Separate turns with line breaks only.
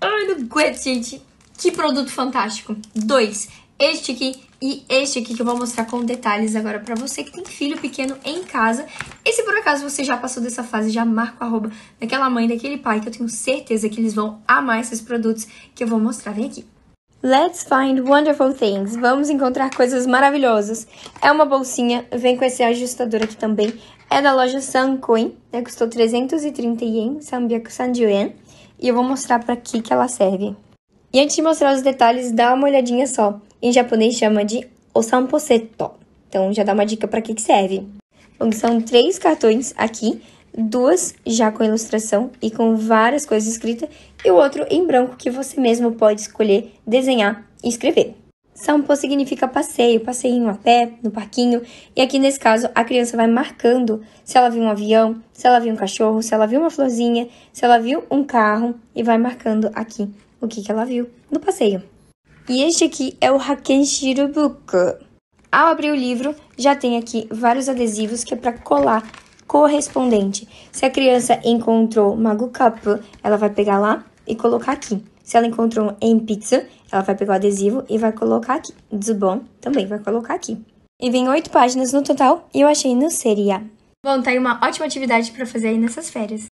Ai, não aguento, gente. Que produto fantástico. Dois. Este aqui e este aqui que eu vou mostrar com detalhes agora pra você que tem filho pequeno em casa. E se por acaso você já passou dessa fase, já marca o arroba daquela mãe, daquele pai, que eu tenho certeza que eles vão amar esses produtos que eu vou mostrar. Vem aqui. Let's find wonderful things. Vamos encontrar coisas maravilhosas. É uma bolsinha, vem com esse ajustador aqui também. É da loja Sancoin. né? Custou 330 yen, Sambiaku Sanjuyen. E eu vou mostrar pra que que ela serve. E antes de mostrar os detalhes, dá uma olhadinha só. Em japonês chama de osamposeto. Então já dá uma dica pra que que serve. Bom, são três cartões aqui duas já com ilustração e com várias coisas escritas, e o outro em branco que você mesmo pode escolher desenhar e escrever. Sampo significa passeio, passeio a pé, no parquinho, e aqui nesse caso a criança vai marcando se ela viu um avião, se ela viu um cachorro, se ela viu uma florzinha, se ela viu um carro, e vai marcando aqui o que, que ela viu no passeio. E este aqui é o Hakenshiro Book. Ao abrir o livro, já tem aqui vários adesivos que é para colar correspondente. Se a criança encontrou mago Cup, ela vai pegar lá e colocar aqui. Se ela encontrou em pizza, ela vai pegar o adesivo e vai colocar aqui. Zubon também vai colocar aqui. E vem oito páginas no total e eu achei não seria. Bom, tá aí uma ótima atividade para fazer aí nessas férias.